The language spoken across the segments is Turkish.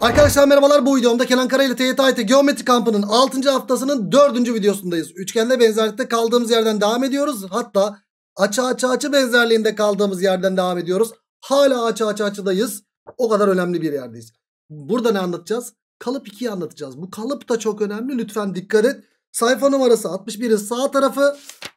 Arkadaşlar merhabalar bu videomda Kenan Kara ile TYT Geometri Kampı'nın 6. haftasının 4. videosundayız. Üçgende benzerlikte kaldığımız yerden devam ediyoruz. Hatta açı açı açı benzerliğinde kaldığımız yerden devam ediyoruz. Hala açı açı açıdayız. O kadar önemli bir yerdeyiz. Burada ne anlatacağız? Kalıp 2'yi anlatacağız. Bu kalıp da çok önemli. Lütfen dikkat et. Sayfa numarası 61'in sağ tarafı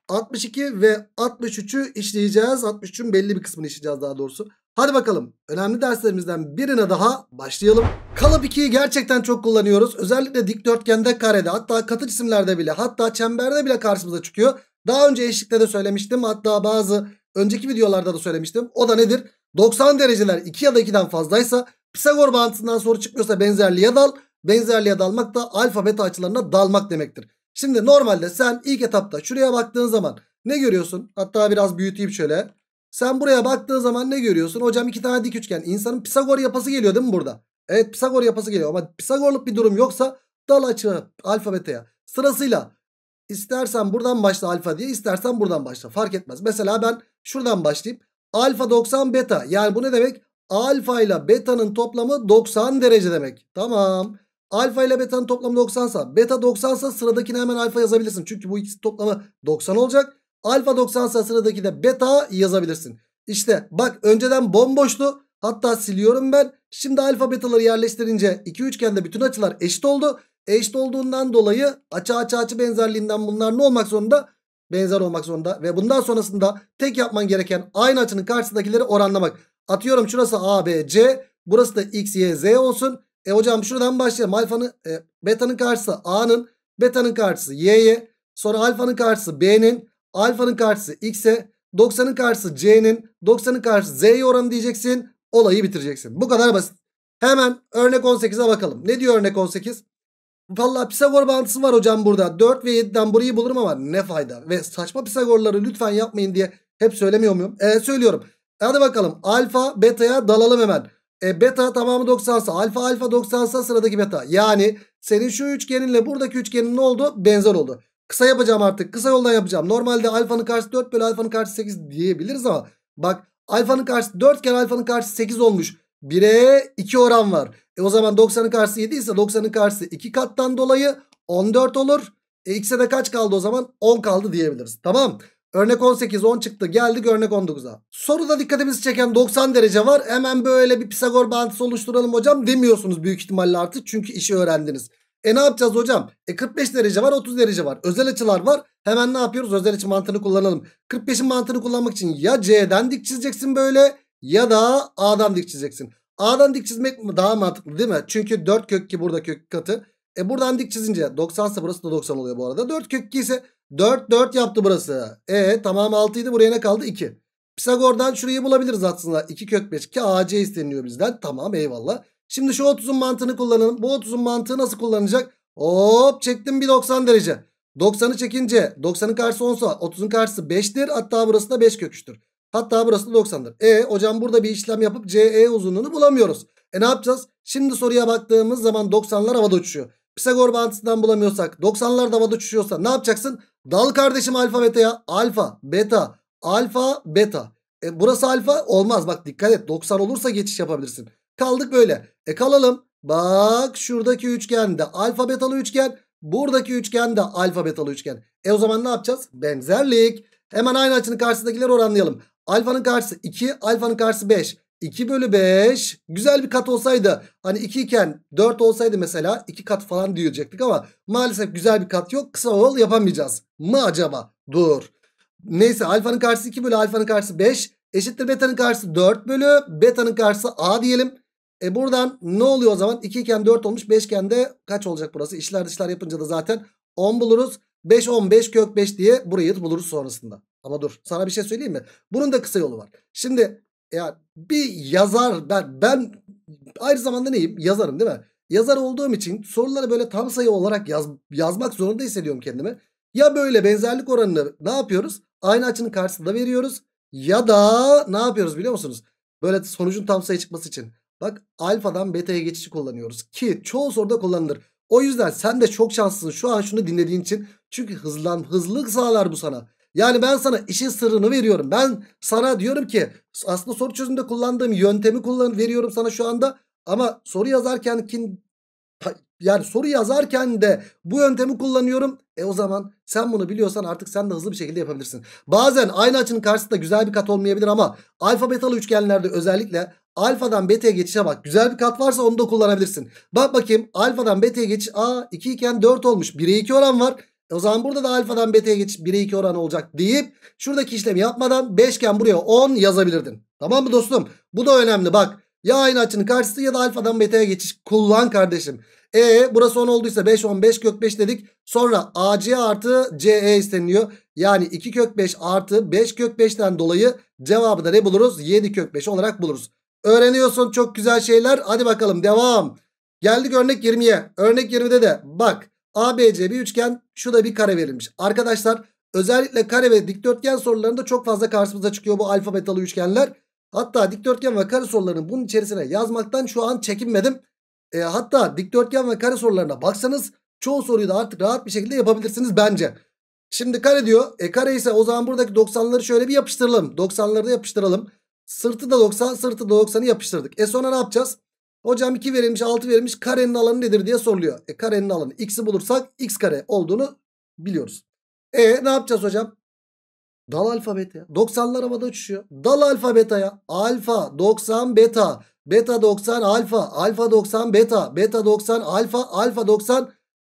62 ve 63'ü işleyeceğiz. 63'ün belli bir kısmını işleyeceğiz daha doğrusu. Hadi bakalım önemli derslerimizden birine daha başlayalım. Kalıp 2'yi gerçekten çok kullanıyoruz. Özellikle dikdörtgende karede hatta katı cisimlerde bile hatta çemberde bile karşımıza çıkıyor. Daha önce eşlikte de söylemiştim hatta bazı önceki videolarda da söylemiştim. O da nedir? 90 dereceler 2 ya da 2'den fazlaysa Pisagor bağıntısından soru çıkmıyorsa benzerliğe dal. Benzerliğe dalmak da alfa beta açılarına dalmak demektir. Şimdi normalde sen ilk etapta şuraya baktığın zaman ne görüyorsun? Hatta biraz büyüteyim şöyle. Sen buraya baktığın zaman ne görüyorsun? Hocam iki tane dik üçgen. İnsanın Pisagor yapısı geliyor değil mi burada? Evet Pisagor yapısı geliyor ama Pisagorluk bir durum yoksa dal açı alfabeteye sırasıyla istersen buradan başla alfa diye istersen buradan başla fark etmez. Mesela ben şuradan başlayayım. Alfa 90 beta yani bu ne demek? Alfa ile beta'nın toplamı 90 derece demek. Tamam. Alfa ile beta'nın toplamı 90 sa beta 90 sa sıradakine hemen alfa yazabilirsin. Çünkü bu ikisi toplamı 90 olacak. Alfa 90 sıradaki de beta yazabilirsin. İşte bak önceden bomboştu. Hatta siliyorum ben. Şimdi alfa betaları yerleştirince iki üçgende bütün açılar eşit oldu. Eşit olduğundan dolayı açı açı açı benzerliğinden bunlar ne olmak zorunda? Benzer olmak zorunda. Ve bundan sonrasında tek yapman gereken aynı açının karşısındakileri oranlamak. Atıyorum şurası A, B, C. Burası da X, Y, Z olsun. E hocam şuradan başlayalım. Alfanın, e, beta'nın karşısı A'nın. Beta'nın karşısı Y'ye. Sonra alfanın karşısı B'nin. Alfanın karşısı x'e 90'ın karşısı c'nin 90'ın karşısı z'ye oranı diyeceksin. Olayı bitireceksin. Bu kadar basit. Hemen örnek 18'e bakalım. Ne diyor örnek 18? Vallahi Pisagor bağıntısı var hocam burada. 4 ve 7'den burayı bulurum ama ne fayda. Ve saçma Pisagorları lütfen yapmayın diye hep söylemiyor muyum? E, söylüyorum. Hadi bakalım. Alfa beta'ya dalalım hemen. E, beta tamamı 90'sa alfa alfa 90'sa sıradaki beta. Yani senin şu üçgeninle buradaki üçgenin ne oldu? Benzer oldu. Kısa yapacağım artık. Kısa yoldan yapacağım. Normalde alfanın karşısı 4 bölü alfanın karşısı 8 diyebiliriz ama bak alfanın karşısı 4 kere alfanın karşısı 8 olmuş. 1'e 2 oran var. E o zaman 90'ın karşısı 7 ise 90'ın karşısı 2 kattan dolayı 14 olur. E x'e de kaç kaldı o zaman? 10 kaldı diyebiliriz. Tamam. Örnek 18 10 çıktı geldik örnek 19'a. Soruda dikkatimizi çeken 90 derece var. Hemen böyle bir Pisagor bağıntısı oluşturalım hocam demiyorsunuz büyük ihtimalle artık. Çünkü işi öğrendiniz. E ne yapacağız hocam? E 45 derece var 30 derece var. Özel açılar var. Hemen ne yapıyoruz? Özel açı mantığını kullanalım. 45'in mantığını kullanmak için ya C'den dik çizeceksin böyle ya da A'dan dik çizeceksin. A'dan dik çizmek daha mantıklı değil mi? Çünkü 4 kök ki burada kök katı. E buradan dik çizince 90 ise burası da 90 oluyor bu arada. 4 kök 2 ise 4 4 yaptı burası. E tamam 6 idi buraya ne kaldı? 2. Pisagor'dan şurayı bulabiliriz aslında. 2 kök 5 ki AC isteniyor bizden. Tamam eyvallah. Şimdi şu 30'un mantığını kullanalım. Bu 30'un mantığı nasıl kullanacak? Hop çektim bir 90 derece. 90'ı çekince 90'ın karşısı 10 30'un karşısı 5'tir. Hatta burası da 5 köküçtür. Hatta burası da 90'dır. E hocam burada bir işlem yapıp CE uzunluğunu bulamıyoruz. E ne yapacağız? Şimdi soruya baktığımız zaman 90'lar havada uçuyor. Pisagor bağıntısından bulamıyorsak 90'lar da havada uçuyorsa ne yapacaksın? Dal kardeşim alfa ya, Alfa, beta, alfa, beta. E burası alfa olmaz. Bak dikkat et 90 olursa geçiş yapabilirsin. Kaldık böyle. E kalalım. Bak şuradaki üçgen de alfabetalı üçgen. Buradaki üçgen de alfabetalı üçgen. E o zaman ne yapacağız? Benzerlik. Hemen aynı açının karşısındakileri oranlayalım. Alfanın karşısı 2, alfanın karşısı 5. 2 bölü 5 güzel bir kat olsaydı hani 2 iken 4 olsaydı mesela 2 kat falan diyecektik ama maalesef güzel bir kat yok kısa ol yapamayacağız mı acaba dur neyse alfanın karşısı 2 bölü alfanın karşısı 5 eşittir betanın karşısı 4 bölü betanın karşısı a diyelim e buradan ne oluyor o zaman? 2 iken 4 olmuş. 5 iken de kaç olacak burası? İşler dışlar yapınca da zaten 10 buluruz. 5 15 kök 5 diye burayı buluruz sonrasında. Ama dur sana bir şey söyleyeyim mi? Bunun da kısa yolu var. Şimdi ya bir yazar ben ben ayrı zamanda neyim? Yazarım değil mi? Yazar olduğum için soruları böyle tam sayı olarak yaz, yazmak zorunda hissediyorum kendimi. Ya böyle benzerlik oranını ne yapıyoruz? Aynı açının karşısında veriyoruz. Ya da ne yapıyoruz biliyor musunuz? Böyle sonucun tam sayı çıkması için. Bak alfadan beta'ya geçişi kullanıyoruz. Ki çoğu soruda kullanılır. O yüzden sen de çok şanslısın şu an şunu dinlediğin için. Çünkü hızlan, hızlılık sağlar bu sana. Yani ben sana işin sırrını veriyorum. Ben sana diyorum ki aslında soru çözümünde kullandığım yöntemi kullan veriyorum sana şu anda. Ama soru yazarken yani soru yazarken de bu yöntemi kullanıyorum. E o zaman sen bunu biliyorsan artık sen de hızlı bir şekilde yapabilirsin. Bazen aynı açının karşısında güzel bir kat olmayabilir ama Alfa Beta'lı üçgenlerde özellikle Alfadan beta'ya geçişe bak. Güzel bir kat varsa onu da kullanabilirsin. Bak bakayım alfadan beta'ya geçiş. Aa 2 iken 4 olmuş. 1'e 2 oran var. E, o zaman burada da alfadan beta'ya geçiş 1'e 2 oran olacak deyip şuradaki işlemi yapmadan 5 iken buraya 10 yazabilirdin. Tamam mı dostum? Bu da önemli bak. Ya aynı açının karşısı ya da alfadan beta'ya geçiş. Kullan kardeşim. E burası 10 olduysa 5 15 kök 5 dedik. Sonra AC artı CE isteniliyor. Yani 2 kök 5 artı 5 kök 5'ten dolayı cevabı da ne buluruz? 7 kök 5 olarak buluruz. Öğreniyorsun çok güzel şeyler. Hadi bakalım devam. Geldik örnek 20'ye. Örnek 20'de de bak ABC bir üçgen şu bir kare verilmiş. Arkadaşlar özellikle kare ve dikdörtgen sorularında çok fazla karşımıza çıkıyor bu alfa betalı üçgenler. Hatta dikdörtgen ve kare sorularını bunun içerisine yazmaktan şu an çekinmedim. E, hatta dikdörtgen ve kare sorularına baksanız çoğu soruyu da artık rahat bir şekilde yapabilirsiniz bence. Şimdi kare diyor. E kare ise o zaman buradaki 90'ları şöyle bir yapıştıralım. 90'ları da yapıştıralım. Sırtı da 90 sırtı da 90'ı yapıştırdık. E sonra ne yapacağız? Hocam 2 verilmiş 6 verilmiş karenin alanı nedir diye soruluyor. E karenin alanı x'i bulursak x kare olduğunu biliyoruz. E ne yapacağız hocam? Dal alfa beta. 90'lar havada uçuşuyor. Dal alfa ya. Alfa 90 beta. Beta 90 alfa. Alfa 90 beta. Beta 90 alfa. Alfa 90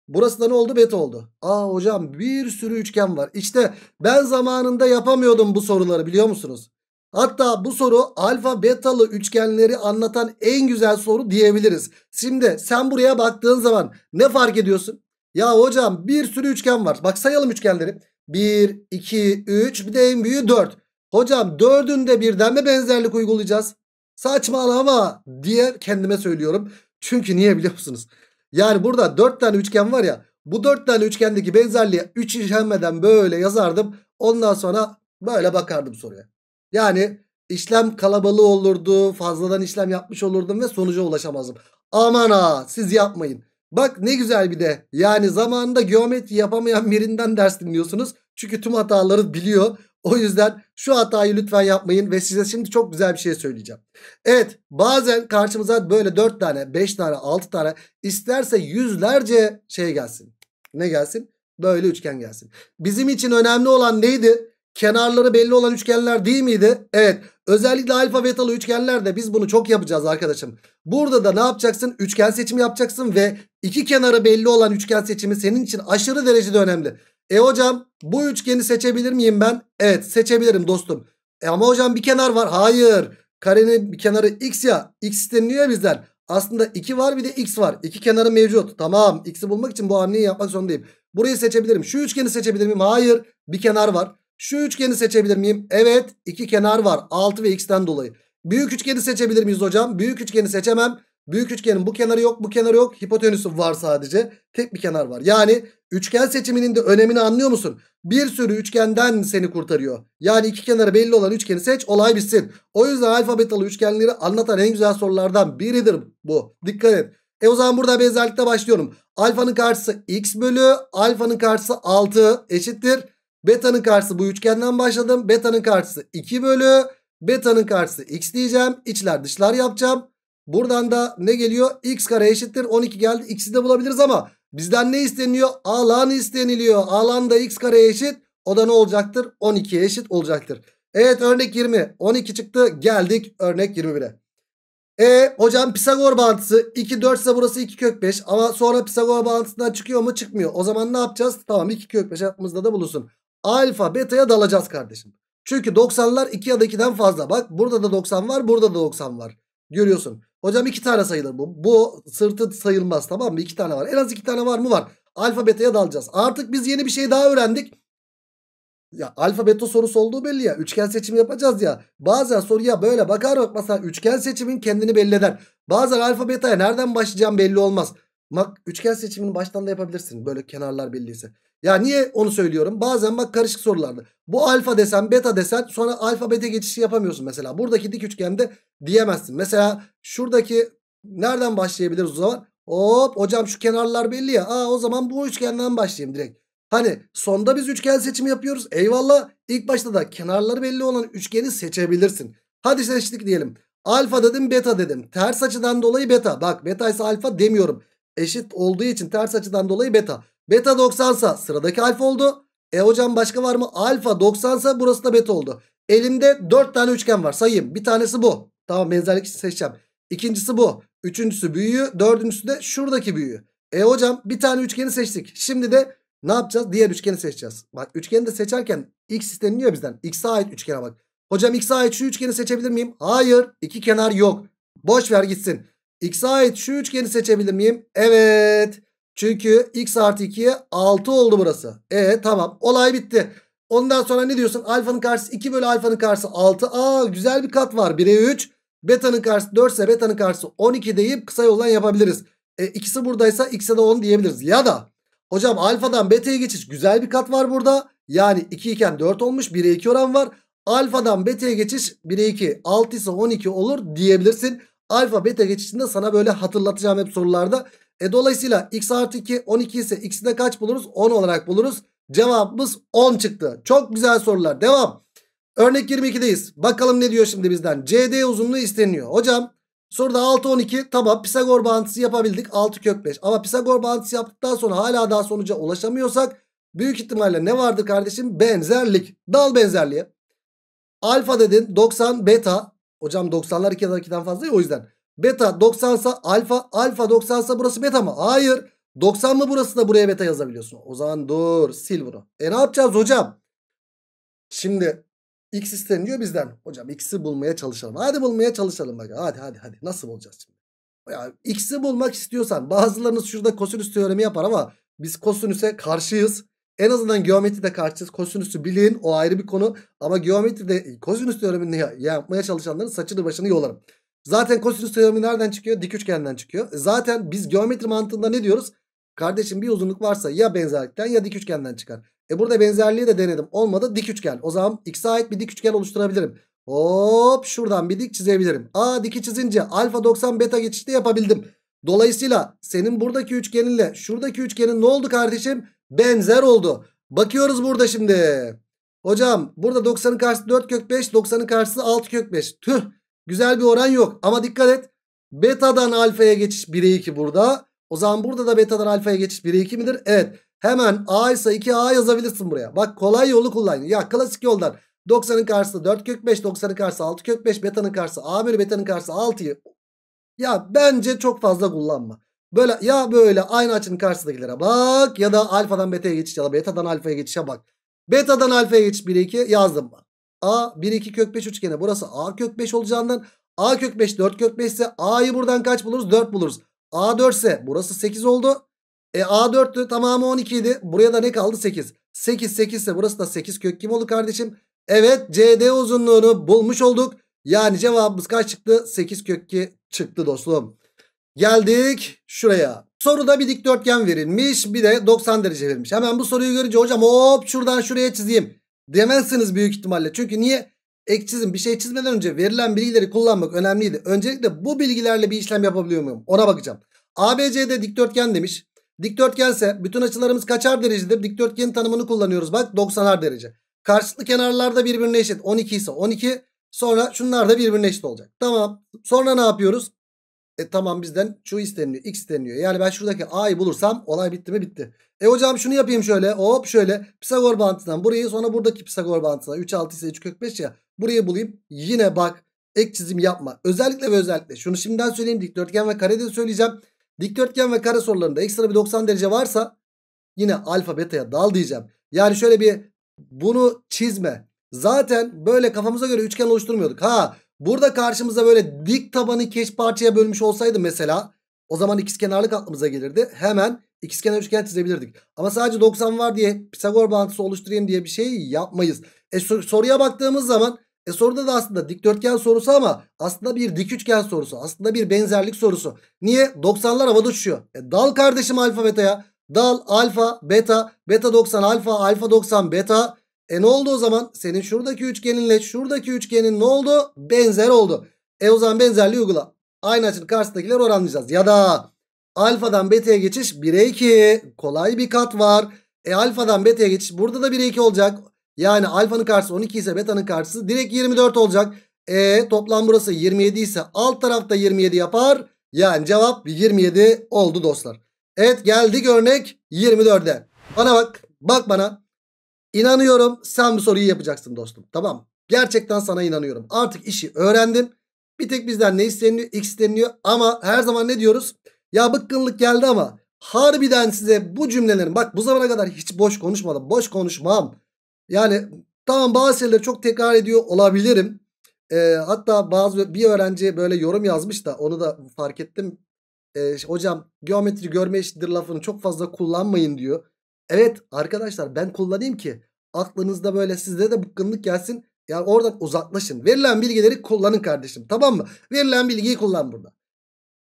Burası da ne oldu? Beta oldu. Aa hocam bir sürü üçgen var. İşte ben zamanında yapamıyordum bu soruları biliyor musunuz? Hatta bu soru alfa betalı üçgenleri anlatan en güzel soru diyebiliriz. Şimdi sen buraya baktığın zaman ne fark ediyorsun? Ya hocam bir sürü üçgen var. Bak sayalım üçgenleri. 1, 2, 3 bir de en büyüğü 4. Hocam dördünde birden mi benzerlik uygulayacağız? Saçmalama diye kendime söylüyorum. Çünkü niye biliyor musunuz? Yani burada dört tane üçgen var ya. Bu dört tane üçgendeki benzerliği 3 işlenmeden böyle yazardım. Ondan sonra böyle bakardım soruya. Yani işlem kalabalığı olurdu. Fazladan işlem yapmış olurdum ve sonuca ulaşamazdım. Aman ha siz yapmayın. Bak ne güzel bir de. Yani zamanında geometri yapamayan birinden ders dinliyorsunuz. Çünkü tüm hataları biliyor. O yüzden şu hatayı lütfen yapmayın ve size şimdi çok güzel bir şey söyleyeceğim. Evet bazen karşımıza böyle 4 tane 5 tane 6 tane isterse yüzlerce şey gelsin. Ne gelsin? Böyle üçgen gelsin. Bizim için önemli olan neydi? kenarları belli olan üçgenler değil miydi? Evet. Özellikle alfa betalı üçgenlerde biz bunu çok yapacağız arkadaşım. Burada da ne yapacaksın? Üçgen seçimi yapacaksın ve iki kenarı belli olan üçgen seçimi senin için aşırı derecede önemli. E hocam bu üçgeni seçebilir miyim ben? Evet seçebilirim dostum. E ama hocam bir kenar var. Hayır. Karenin bir kenarı x ya. X isteniliyor bizden. Aslında 2 var bir de x var. İki kenarı mevcut. Tamam. X'i bulmak için bu hamleyi yapmak zorundayım. Burayı seçebilirim. Şu üçgeni seçebilir miyim? Hayır. Bir kenar var. Şu üçgeni seçebilir miyim? Evet iki kenar var 6 ve x'ten dolayı. Büyük üçgeni seçebilir miyiz hocam? Büyük üçgeni seçemem. Büyük üçgenin bu kenarı yok bu kenarı yok. Hipotenüsü var sadece. Tek bir kenar var. Yani üçgen seçiminin de önemini anlıyor musun? Bir sürü üçgenden seni kurtarıyor. Yani iki kenarı belli olan üçgeni seç olay bitsin. O yüzden alfabetalı üçgenleri anlatan en güzel sorulardan biridir bu. Dikkat et. E o zaman burada benzerlikte başlıyorum. Alfanın karşısı x bölü alfanın karşısı 6 eşittir. Beta'nın karşısı bu üçgenden başladım. Beta'nın karşısı 2 bölü. Beta'nın karşısı x diyeceğim. İçler dışlar yapacağım. Buradan da ne geliyor? x kare eşittir 12 geldi. X'i de bulabiliriz ama bizden ne isteniyor? Alan isteniliyor. Alan da x kare eşit. O da ne olacaktır? 12'ye eşit olacaktır. Evet örnek 20. 12 çıktı. Geldik örnek 21'e. E hocam Pisagor bağıntısı 2 4 ise burası 2 kök 5 ama sonra Pisagor bağıntısından çıkıyor mu çıkmıyor. O zaman ne yapacağız? Tamam 2 kök 5 yaptığımızda da bulunsun alfa beta'ya dalacağız kardeşim. Çünkü 90'lar 2 ya da 2'den fazla. Bak burada da 90 var burada da 90 var. Görüyorsun. Hocam 2 tane sayılır bu. Bu sırtı sayılmaz tamam mı? 2 tane var. En az 2 tane var mı var. Alfa beta'ya dalacağız. Artık biz yeni bir şey daha öğrendik. Ya alfa beta sorusu olduğu belli ya. Üçgen seçimi yapacağız ya. Bazen soruya böyle bakar bakmasa, üçgen seçimin kendini belli eder. Bazen alfa beta'ya nereden başlayacağım belli olmaz. Bak üçgen seçimini baştan da yapabilirsin. Böyle kenarlar belliyse. Ya niye onu söylüyorum? Bazen bak karışık sorularda. Bu alfa desen beta desen sonra alfa beta geçişi yapamıyorsun mesela. Buradaki dik üçgende diyemezsin. Mesela şuradaki nereden başlayabiliriz o zaman? Hop hocam şu kenarlar belli ya. Aa o zaman bu üçgenden başlayayım direkt. Hani sonda biz üçgen seçimi yapıyoruz. Eyvallah ilk başta da kenarları belli olan üçgeni seçebilirsin. Hadi seçtik diyelim. Alfa dedim beta dedim. Ters açıdan dolayı beta. Bak beta ise alfa demiyorum. Eşit olduğu için ters açıdan dolayı beta. Beta 90 sa sıradaki alfa oldu. E hocam başka var mı? Alfa 90 sa burası da beta oldu. Elimde 4 tane üçgen var sayayım. Bir tanesi bu. Tamam benzerlik seçeceğim. İkincisi bu. Üçüncüsü büyüğü. Dördüncüsü de şuradaki büyüğü. E hocam bir tane üçgeni seçtik. Şimdi de ne yapacağız? Diğer üçgeni seçeceğiz. Bak üçgeni de seçerken x isteniyor bizden. X'e ait üçgene bak. Hocam x'e ait şu üçgeni seçebilir miyim? Hayır. İki kenar yok. Boş ver gitsin. X'e ait şu üçgeni seçebilir miyim? Evet. Çünkü x artı 2'ye 6 oldu burası. E tamam olay bitti. Ondan sonra ne diyorsun? Alfanın karşısı 2 bölü alfanın karşısı 6. Aa güzel bir kat var. 1'e 3. Beta'nın karşısı 4 ise beta'nın karşısı 12 deyip kısa yoldan yapabiliriz. E, ikisi buradaysa x'e de 10 diyebiliriz. Ya da hocam alfadan beta'ya geçiş güzel bir kat var burada. Yani 2 iken 4 olmuş 1'e 2 oran var. Alfadan beta'ya geçiş 1'e 2 6 ise 12 olur diyebilirsin. Alfa beta geçişinde sana böyle hatırlatacağım hep sorularda. E dolayısıyla x artı 2 12 ise x'i de kaç buluruz? 10 olarak buluruz. Cevabımız 10 çıktı. Çok güzel sorular. Devam. Örnek 22'deyiz. Bakalım ne diyor şimdi bizden. CD uzunluğu isteniyor. Hocam soruda 6 12 tamam Pisagor bağıntısı yapabildik. 6 kök 5. Ama Pisagor bağıntısı yaptıktan sonra hala daha sonuca ulaşamıyorsak büyük ihtimalle ne vardı kardeşim? Benzerlik. Dal benzerliği. Alfa dedin 90 beta. Hocam 90'lar 2'den fazla ya o yüzden. Beta 90 sa alfa. Alfa 90 sa burası beta mı? Hayır. 90 mı burası da buraya beta yazabiliyorsun. O zaman dur sil bunu. E ne yapacağız hocam? Şimdi x isteniyor bizden. Hocam x'i bulmaya çalışalım. Hadi bulmaya çalışalım. Bak. Hadi hadi hadi. Nasıl bulacağız şimdi? Ya, x'i bulmak istiyorsan bazılarınız şurada kosinüs teoremi yapar ama biz kosinüse karşıyız. En azından geometride karşıyız. Kosinüsü bilin o ayrı bir konu. Ama geometride e, kosinüs teoremini yapmaya çalışanların saçını başını yolarım. Zaten kosinüs teoremi nereden çıkıyor? Dik üçgenden çıkıyor. E, zaten biz geometri mantığında ne diyoruz? Kardeşim bir uzunluk varsa ya benzerlikten ya dik üçgenden çıkar. E burada benzerliği de denedim. Olmadı dik üçgen. O zaman x'e ait bir dik üçgen oluşturabilirim. Hop şuradan bir dik çizebilirim. A diki çizince alfa 90 beta geçişi de yapabildim. Dolayısıyla senin buradaki üçgeninle şuradaki üçgenin ne oldu kardeşim? Benzer oldu. Bakıyoruz burada şimdi. Hocam burada 90'ın karşısı 4 kök 5 90'ın karşısı 6 kök 5. Tüh Güzel bir oran yok. Ama dikkat et. Beta'dan alfaya geçiş 1'e 2 burada. O zaman burada da betadan alfaya geçiş 1'e 2 midir? Evet. Hemen A ise 2A yazabilirsin buraya. Bak kolay yolu kullan. Ya klasik yoldan. 90'ın karşısı 4 kök 5. 90'ın karşısı 6 kök 5. Beta'nın karşısı A bölü beta'nın karşısı 6'yı. Ya bence çok fazla kullanma. Böyle ya böyle aynı açının karşısındakilere bak ya da alfadan beta'ya geçiş ya da beta'dan alfaya geçişe bak. Beta'dan alfaya geçiş 1'e 2 yazdım bak. A 1 2 kök 5 üçgeni burası A kök 5 olacağından A kök 5 4 kök 5 ise A'yı buradan kaç buluruz? 4 buluruz. A 4 ise burası 8 oldu. E A 4'tü tamamı 12 idi. Buraya da ne kaldı? 8. 8 8 ise burası da 8 kök kim oldu kardeşim? Evet CD uzunluğunu bulmuş olduk. Yani cevabımız kaç çıktı? 8 kök 2 çıktı dostum. Geldik şuraya. Soruda bir dikdörtgen verilmiş bir de 90 derece verilmiş. Hemen bu soruyu görünce hocam hop şuradan şuraya çizeyim demezsiniz büyük ihtimalle. Çünkü niye? Ek çizim bir şey çizmeden önce verilen bilgileri kullanmak önemliydi. Öncelikle bu bilgilerle bir işlem yapabiliyor muyum? Ona bakacağım. ABC'de dikdörtgen demiş. Dikdörtgense bütün açılarımız kaçar derecedir? Dikdörtgenin tanımını kullanıyoruz. Bak 90'ar derece. Karşılıklı kenarlarda birbirine eşit. 12 ise 12. Sonra şunlar da birbirine eşit olacak. Tamam. Sonra ne yapıyoruz? E tamam bizden şu isteniyor. X isteniyor. Yani ben şuradaki A'yı bulursam olay bitti mi? Bitti. E hocam şunu yapayım şöyle. Hop şöyle. Pisagor bantından burayı sonra buradaki Pisagor bantına. 3 6 ise 3 kök 5 ya. Burayı bulayım. Yine bak ek çizim yapma. Özellikle ve özellikle. Şunu şimdiden söyleyeyim. Dikdörtgen ve karede söyleyeceğim. Dikdörtgen ve kare sorularında ekstra bir 90 derece varsa yine alfa beta'ya dal diyeceğim. Yani şöyle bir bunu çizme. Zaten böyle kafamıza göre üçgen oluşturmuyorduk. Ha burada karşımıza böyle dik tabanı keş parçaya bölmüş olsaydı mesela o zaman ikizkenarlık aklımıza gelirdi. Hemen ikizkenar üçgen çizebilirdik. Ama sadece 90 var diye Pisagor bağıntısı oluşturayım diye bir şey yapmayız. E sor soruya baktığımız zaman e soruda da aslında dikdörtgen sorusu ama aslında bir dik üçgen sorusu. Aslında bir benzerlik sorusu. Niye? 90'lar havada uçuyor. E dal kardeşim alfa beta ya. Dal alfa beta beta 90 alfa alfa 90 beta. E ne oldu o zaman? Senin şuradaki üçgeninle şuradaki üçgenin ne oldu? Benzer oldu. E o zaman benzerliği uygula. Aynı açının karşısındakiler oranlayacağız. Ya da Alfadan beta'ya geçiş 1'e 2. Kolay bir kat var. E alfadan beta'ya geçiş burada da 1'e 2 olacak. Yani alfanın karşısı 12 ise beta'nın karşısı direkt 24 olacak. E toplam burası 27 ise alt tarafta 27 yapar. Yani cevap 27 oldu dostlar. Evet geldik örnek 24'e. Bana bak. Bak bana. İnanıyorum sen bu soruyu yapacaksın dostum. Tamam. Gerçekten sana inanıyorum. Artık işi öğrendim. Bir tek bizden ne isteniyor, X isteniyor. Ama her zaman ne diyoruz? Ya bıkkınlık geldi ama harbiden size bu cümlelerin bak bu zamana kadar hiç boş konuşmadım. Boş konuşmam. Yani tamam bazı şeyleri çok tekrar ediyor olabilirim. E, hatta bazı bir öğrenci böyle yorum yazmış da onu da fark ettim. E, hocam geometri görme eşittir lafını çok fazla kullanmayın diyor. Evet arkadaşlar ben kullanayım ki aklınızda böyle sizde de bıkkınlık gelsin. Yani oradan uzaklaşın. Verilen bilgileri kullanın kardeşim tamam mı? Verilen bilgiyi kullan burada.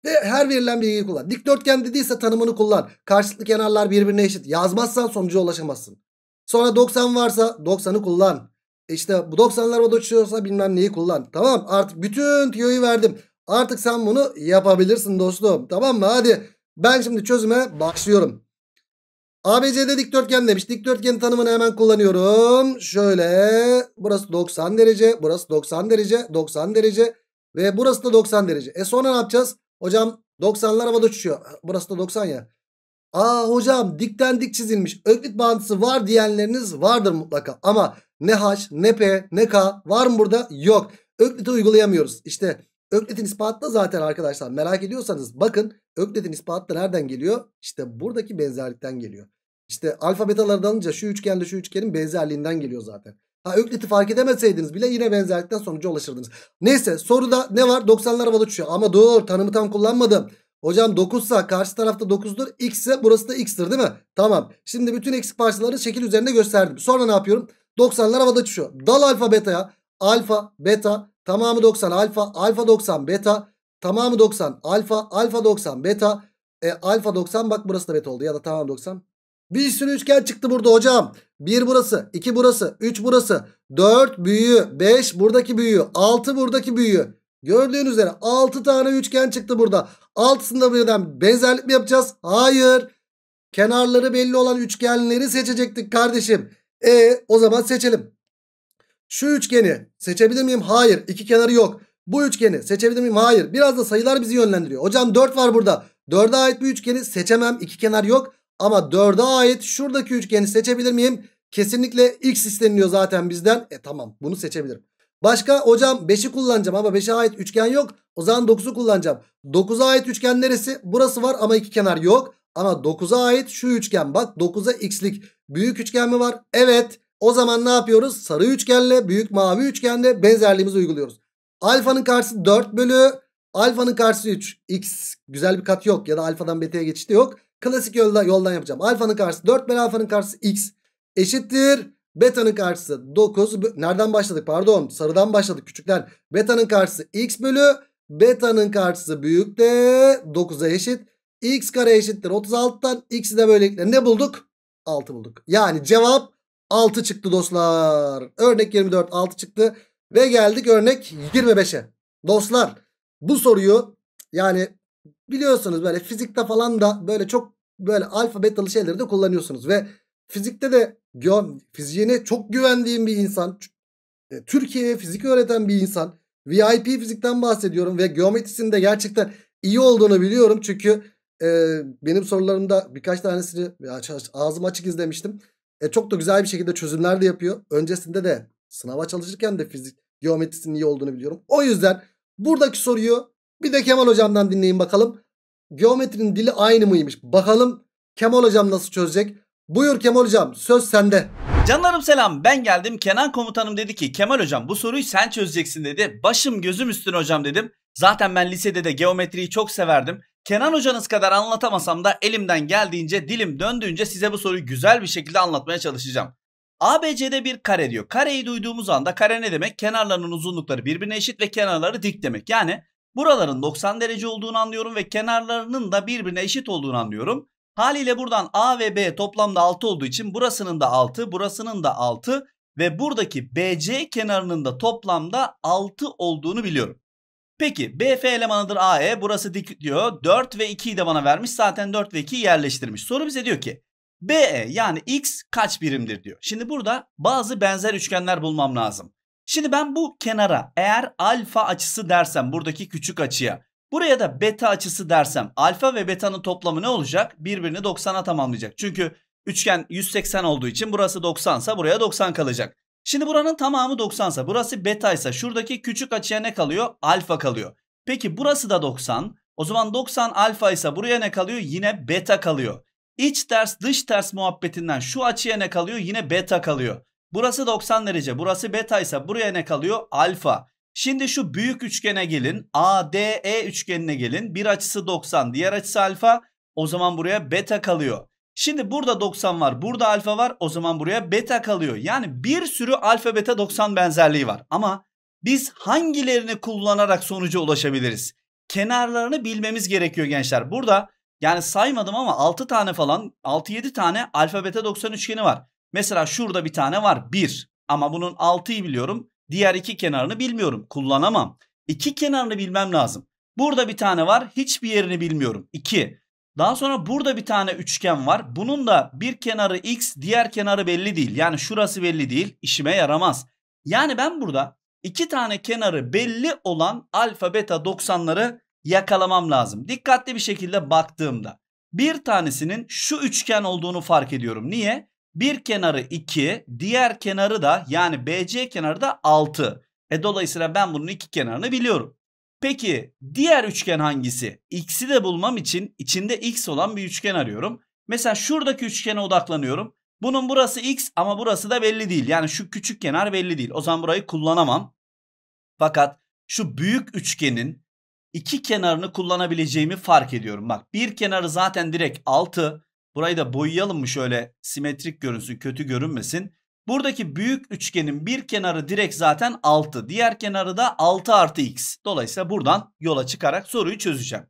Ve her verilen bilgiyi kullan. Dikdörtgen dediyse tanımını kullan. Karşılıklı kenarlar birbirine eşit. Yazmazsan sonuca ulaşamazsın. Sonra 90 varsa 90'ı kullan. E işte bu 90'lar mı da uçuyorsa bilmem neyi kullan. Tamam artık bütün tüyoyu verdim. Artık sen bunu yapabilirsin dostum. Tamam mı? Hadi ben şimdi çözüme başlıyorum. ABC'de dikdörtgen demiş. Dikdörtgen tanımını hemen kullanıyorum. Şöyle burası 90 derece, burası 90 derece, 90 derece ve burası da 90 derece. E sonra ne yapacağız? Hocam 90'lar havada uçuşuyor. Burası da 90 ya. Aa hocam dikten dik çizilmiş. Öklit bağıntısı var diyenleriniz vardır mutlaka. Ama ne H, ne P, ne K var mı burada? Yok. Öklit'i uygulayamıyoruz. İşte Öklit'in ispatı da zaten arkadaşlar merak ediyorsanız bakın Öklit'in ispatı da nereden geliyor? İşte buradaki benzerlikten geliyor. İşte alfa betaları dalınca şu üçgenle şu üçgenin benzerliğinden geliyor zaten. Ha Öklit'i fark edemeseydiniz bile yine benzerlikten sonuca ulaşırdınız. Neyse soruda ne var? 90'lar havada uçuyor. Ama dur tanımı tam kullanmadım. Hocam 9 karşı tarafta 9'dur. X ise burası da x'tir değil mi? Tamam. Şimdi bütün eksik parçaları şekil üzerinde gösterdim. Sonra ne yapıyorum? 90'lar havada uçuyor. Dal alfa beta'ya. Alfa beta tamamı 90 alfa. Alfa 90 beta tamamı 90 alfa. Alfa 90 beta. E, alfa 90 bak burası da beta oldu ya da tamam 90. Bir sürü üçgen çıktı burada hocam. 1 burası, 2 burası, 3 burası, 4 büyüğü, 5 buradaki büyüğü, 6 buradaki büyüğü. Gördüğünüz üzere 6 tane üçgen çıktı burada. Altısında birden benzerlik mi yapacağız? Hayır. Kenarları belli olan üçgenleri seçecektik kardeşim. E o zaman seçelim. Şu üçgeni seçebilir miyim? Hayır. İki kenarı yok. Bu üçgeni seçebilir miyim? Hayır. Biraz da sayılar bizi yönlendiriyor. Hocam 4 var burada. 4'e ait bir üçgeni seçemem. İki kenar yok. Ama 4'e ait şuradaki üçgeni seçebilir miyim? Kesinlikle x isteniliyor zaten bizden. E tamam bunu seçebilirim. Başka hocam 5'i kullanacağım ama 5'e ait üçgen yok. O zaman 9'u kullanacağım. 9'a ait üçgen neresi? Burası var ama iki kenar yok. Ama 9'a ait şu üçgen bak 9'a x'lik büyük üçgen mi var? Evet. O zaman ne yapıyoruz? Sarı üçgenle büyük mavi üçgenle benzerliğimizi uyguluyoruz. Alfanın karşısı 4 bölü alfanın karşısı 3. X güzel bir kat yok ya da alfadan beta'ya geçişte yok. Klasik yoldan, yoldan yapacağım. Alfanın karşısı 4 bölü alfanın karşısı x eşittir. Beta'nın karşısı 9. Nereden başladık pardon sarıdan başladık küçükler. Beta'nın karşısı x bölü beta'nın karşısı büyük de 9'a eşit. x kare eşittir 36'dan x'i de böylelikle ne bulduk? 6 bulduk. Yani cevap 6 çıktı dostlar. Örnek 24 6 çıktı. Ve geldik örnek 25'e. Dostlar bu soruyu yani biliyorsunuz böyle fizikte falan da böyle çok böyle alfabetalı şeyleri de kullanıyorsunuz. Ve fizikte de fiziğine çok güvendiğim bir insan. E, Türkiye'ye fizik öğreten bir insan. VIP fizikten bahsediyorum ve geometrisinde gerçekten iyi olduğunu biliyorum. Çünkü e, benim sorularımda birkaç tanesini ağzım açık izlemiştim. E, çok da güzel bir şekilde çözümler de yapıyor. Öncesinde de sınava çalışırken de fizik geometrisinin iyi olduğunu biliyorum. O yüzden buradaki soruyu bir de Kemal hocamdan dinleyin bakalım. Geometrinin dili aynı mıymış? Bakalım Kemal hocam nasıl çözecek? Buyur Kemal hocam söz sende. Canlarım selam ben geldim Kenan komutanım dedi ki Kemal hocam bu soruyu sen çözeceksin dedi. Başım gözüm üstüne hocam dedim. Zaten ben lisede de geometriyi çok severdim. Kenan hocanız kadar anlatamasam da elimden geldiğince dilim döndüğünce size bu soruyu güzel bir şekilde anlatmaya çalışacağım. ABC'de bir kare diyor. Kareyi duyduğumuz anda kare ne demek? Kenarlarının uzunlukları birbirine eşit ve kenarları dik demek. Yani Buraların 90 derece olduğunu anlıyorum ve kenarlarının da birbirine eşit olduğunu anlıyorum. Haliyle buradan A ve B toplamda 6 olduğu için burasının da 6, burasının da 6 ve buradaki BC kenarının da toplamda 6 olduğunu biliyorum. Peki BF elemanıdır AE burası dik diyor 4 ve 2'yi de bana vermiş zaten 4 ve 2'yi yerleştirmiş. Soru bize diyor ki BE yani X kaç birimdir diyor. Şimdi burada bazı benzer üçgenler bulmam lazım. Şimdi ben bu kenara eğer alfa açısı dersem buradaki küçük açıya buraya da beta açısı dersem alfa ve betanın toplamı ne olacak? Birbirini 90'a tamamlayacak. Çünkü üçgen 180 olduğu için burası 90 ise buraya 90 kalacak. Şimdi buranın tamamı 90 ise burası beta ise şuradaki küçük açıya ne kalıyor? Alfa kalıyor. Peki burası da 90. O zaman 90 alfa ise buraya ne kalıyor? Yine beta kalıyor. İç ters dış ters muhabbetinden şu açıya ne kalıyor? Yine beta kalıyor. Burası 90 derece. Burası beta ise buraya ne kalıyor? Alfa. Şimdi şu büyük üçgene gelin. ADE üçgenine gelin. Bir açısı 90, diğer açısı alfa. O zaman buraya beta kalıyor. Şimdi burada 90 var, burada alfa var. O zaman buraya beta kalıyor. Yani bir sürü alfa beta 90 benzerliği var. Ama biz hangilerini kullanarak sonuca ulaşabiliriz? Kenarlarını bilmemiz gerekiyor gençler. Burada yani saymadım ama 6 tane falan 6-7 tane alfa beta 90 üçgeni var. Mesela şurada bir tane var 1 ama bunun 6'yı biliyorum. Diğer iki kenarını bilmiyorum. Kullanamam. İki kenarını bilmem lazım. Burada bir tane var. Hiçbir yerini bilmiyorum. 2. Daha sonra burada bir tane üçgen var. Bunun da bir kenarı x, diğer kenarı belli değil. Yani şurası belli değil. İşime yaramaz. Yani ben burada iki tane kenarı belli olan alfa beta 90'ları yakalamam lazım. Dikkatli bir şekilde baktığımda bir tanesinin şu üçgen olduğunu fark ediyorum. Niye? Bir kenarı 2, diğer kenarı da yani BC kenarı da 6. E dolayısıyla ben bunun iki kenarını biliyorum. Peki diğer üçgen hangisi? X'i de bulmam için içinde X olan bir üçgen arıyorum. Mesela şuradaki üçgene odaklanıyorum. Bunun burası X ama burası da belli değil. Yani şu küçük kenar belli değil. O zaman burayı kullanamam. Fakat şu büyük üçgenin iki kenarını kullanabileceğimi fark ediyorum. Bak bir kenarı zaten direkt 6. Burayı da boyayalım mı şöyle simetrik görünsün kötü görünmesin. Buradaki büyük üçgenin bir kenarı direkt zaten 6. Diğer kenarı da 6 artı x. Dolayısıyla buradan yola çıkarak soruyu çözeceğim.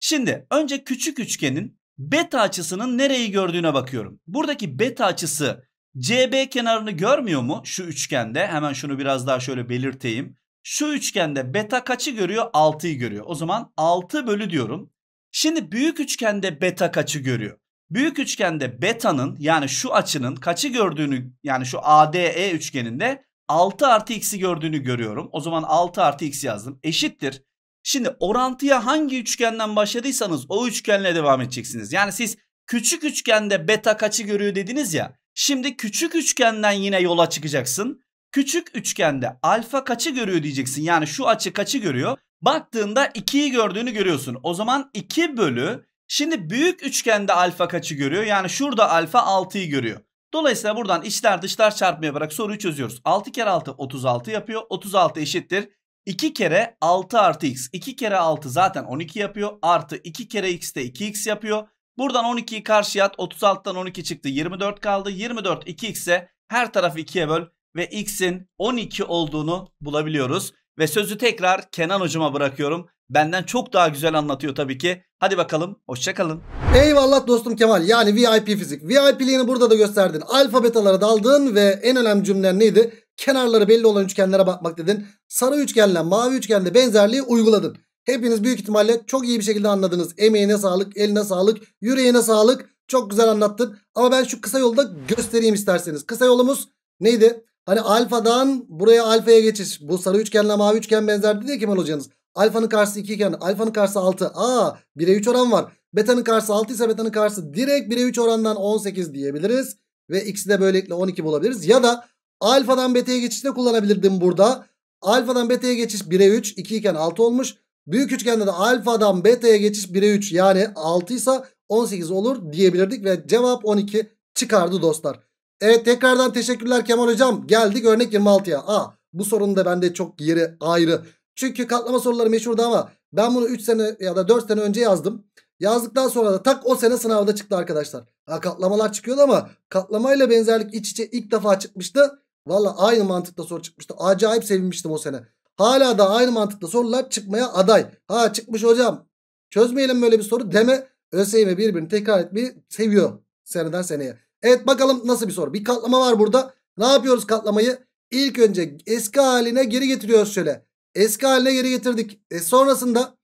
Şimdi önce küçük üçgenin beta açısının nereyi gördüğüne bakıyorum. Buradaki beta açısı CB kenarını görmüyor mu şu üçgende? Hemen şunu biraz daha şöyle belirteyim. Şu üçgende beta kaçı görüyor? 6'yı görüyor. O zaman 6 bölü diyorum. Şimdi büyük üçgende beta kaçı görüyor? Büyük üçgende beta'nın yani şu açının kaçı gördüğünü yani şu ADE üçgeninde 6 artı x'i gördüğünü görüyorum. O zaman 6 artı x yazdım. Eşittir. Şimdi orantıya hangi üçgenden başladıysanız o üçgenle devam edeceksiniz. Yani siz küçük üçgende beta kaçı görüyor dediniz ya. Şimdi küçük üçgenden yine yola çıkacaksın. Küçük üçgende alfa kaçı görüyor diyeceksin. Yani şu açı kaçı görüyor. Baktığında 2'yi gördüğünü görüyorsun. O zaman 2 bölü Şimdi büyük üçgende alfa kaçı görüyor? Yani şurada alfa 6'yı görüyor. Dolayısıyla buradan içler dışlar çarpma yaparak soruyu çözüyoruz. 6 kere 6 36 yapıyor. 36 eşittir. 2 kere 6 artı x. 2 kere 6 zaten 12 yapıyor. Artı 2 kere x de 2x yapıyor. Buradan 12'yi karşıya at. 36'dan 12 çıktı. 24 kaldı. 24 2x ise her tarafı 2'ye böl ve x'in 12 olduğunu bulabiliyoruz. Ve sözü tekrar Kenan hocama bırakıyorum. Benden çok daha güzel anlatıyor tabii ki. Hadi bakalım hoşçakalın. Eyvallah dostum Kemal. Yani VIP fizik. VIP'liğini burada da gösterdin. Alfa daldın ve en önemli cümlen neydi? Kenarları belli olan üçgenlere bakmak dedin. Sarı üçgenle mavi üçgende benzerliği uyguladın. Hepiniz büyük ihtimalle çok iyi bir şekilde anladınız. Emeğine sağlık, eline sağlık, yüreğine sağlık. Çok güzel anlattın. Ama ben şu kısa yolda göstereyim isterseniz. Kısa yolumuz neydi? Hani alfadan buraya alfaya geçiş. Bu sarı üçgenle mavi üçgen benzer dedi ya Kemal hocanız. Alfanın karşısı 2 iken alfanın karşısı 6. Aa 1'e 3 oran var. Beta'nın karşısı 6 ise beta'nın karşısı direkt 1'e 3 orandan 18 diyebiliriz. Ve x'i de böylelikle 12 bulabiliriz. Ya da alfadan beta'ya geçişi de kullanabilirdim burada. Alfadan beta'ya geçiş 1'e 3. 2 iken 6 olmuş. Büyük üçgende de alfadan beta'ya geçiş 1'e 3 yani 6 ise 18 olur diyebilirdik. Ve cevap 12 çıkardı dostlar. Evet tekrardan teşekkürler Kemal Hocam. Geldik örnek 26'ya. Aa, bu sorun da bende çok yeri ayrı. Çünkü katlama soruları meşhurdu ama ben bunu 3 sene ya da 4 sene önce yazdım. Yazdıktan sonra da tak o sene sınavda çıktı arkadaşlar. Ha, katlamalar çıkıyordu ama katlamayla benzerlik iç içe ilk defa çıkmıştı. Valla aynı mantıkta soru çıkmıştı. Acayip sevinmiştim o sene. Hala da aynı mantıkta sorular çıkmaya aday. Ha çıkmış hocam. Çözmeyelim böyle bir soru deme. ÖSYM birbirini tekrar etmeyi seviyor seneden seneye. Evet bakalım nasıl bir soru. Bir katlama var burada. Ne yapıyoruz katlamayı? İlk önce eski haline geri getiriyoruz şöyle. Eski haline geri getirdik. E sonrasında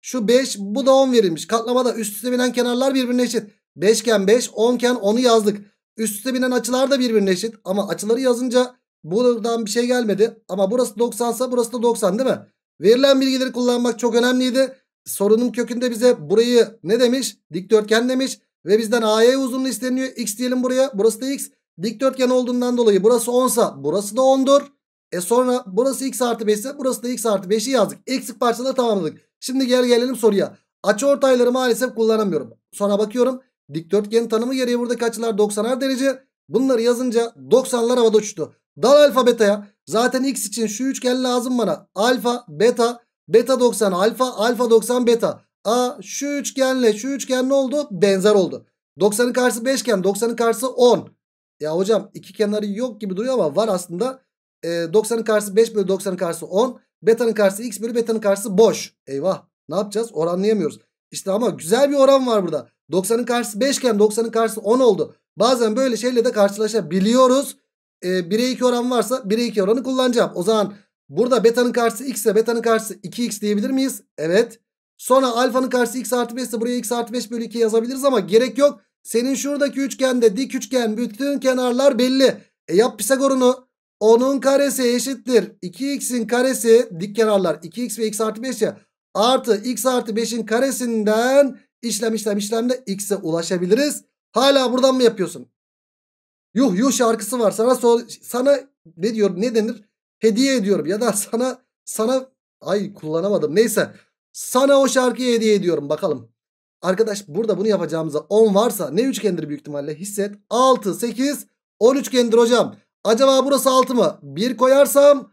şu 5 bu da 10 verilmiş. Katlamada üst üste binen kenarlar birbirine eşit. 5 iken 5 10 iken 10'u yazdık. Üst üste binen açılar da birbirine eşit. Ama açıları yazınca buradan bir şey gelmedi. Ama burası 90 ise burası da 90 değil mi? Verilen bilgileri kullanmak çok önemliydi. Sorunun kökünde bize burayı ne demiş? Dikdörtgen demiş. Ve bizden AY uzunluğu isteniyor. X diyelim buraya. Burası da X. Dikdörtgen olduğundan dolayı burası 10 sa burası da 10'dur. E sonra burası x artı 5 ise burası da x artı 5'i yazdık. Eksik parçaları tamamladık. Şimdi geri gelelim soruya. Açı ortayları maalesef kullanamıyorum. Sonra bakıyorum. Dikdörtgen tanımı gereği burada açılar 90'ar derece. Bunları yazınca 90'lar havada uçtu. Dal alfa beta'ya. Zaten x için şu üçgen lazım bana. Alfa, beta, beta 90, alfa, alfa 90, beta. A şu üçgenle şu üçgen ne oldu? Benzer oldu. 90'ın karşısı 5 iken 90'ın karşısı 10. Ya hocam iki kenarı yok gibi duruyor ama var aslında. E, 90'ın karşısı 5 bölü 90'ın karşısı 10. Beta'nın karşısı x bölü beta'nın karşısı boş. Eyvah ne yapacağız? Oranlayamıyoruz. İşte ama güzel bir oran var burada. 90'ın karşısı 5 iken 90'ın karşısı 10 oldu. Bazen böyle şeyle de karşılaşabiliyoruz. E, 1'e 2 oran varsa 1'e 2 oranı kullanacağım. O zaman burada beta'nın karşısı x ise beta'nın karşısı 2x diyebilir miyiz? Evet. Sonra alfanın karşısı x artı 5 ise buraya x artı 5 bölü 2 yazabiliriz ama gerek yok. Senin şuradaki üçgende dik üçgen bütün kenarlar belli. E yap Pisagor'unu. 10'un karesi eşittir. 2x'in karesi dik kenarlar 2x ve x artı 5 ya. Artı x artı 5'in karesinden işlem işlem işlemle x'e ulaşabiliriz. Hala buradan mı yapıyorsun? Yuh yuh şarkısı var. Sana so sana ne diyor ne denir? Hediye ediyorum ya da sana sana ay kullanamadım. Neyse sana o şarkıyı hediye ediyorum bakalım. Arkadaş burada bunu yapacağımıza 10 varsa ne üçgendir büyük ihtimalle hisset. 6, 8, 10 üçgendir hocam. Acaba burası 6 mı? 1 koyarsam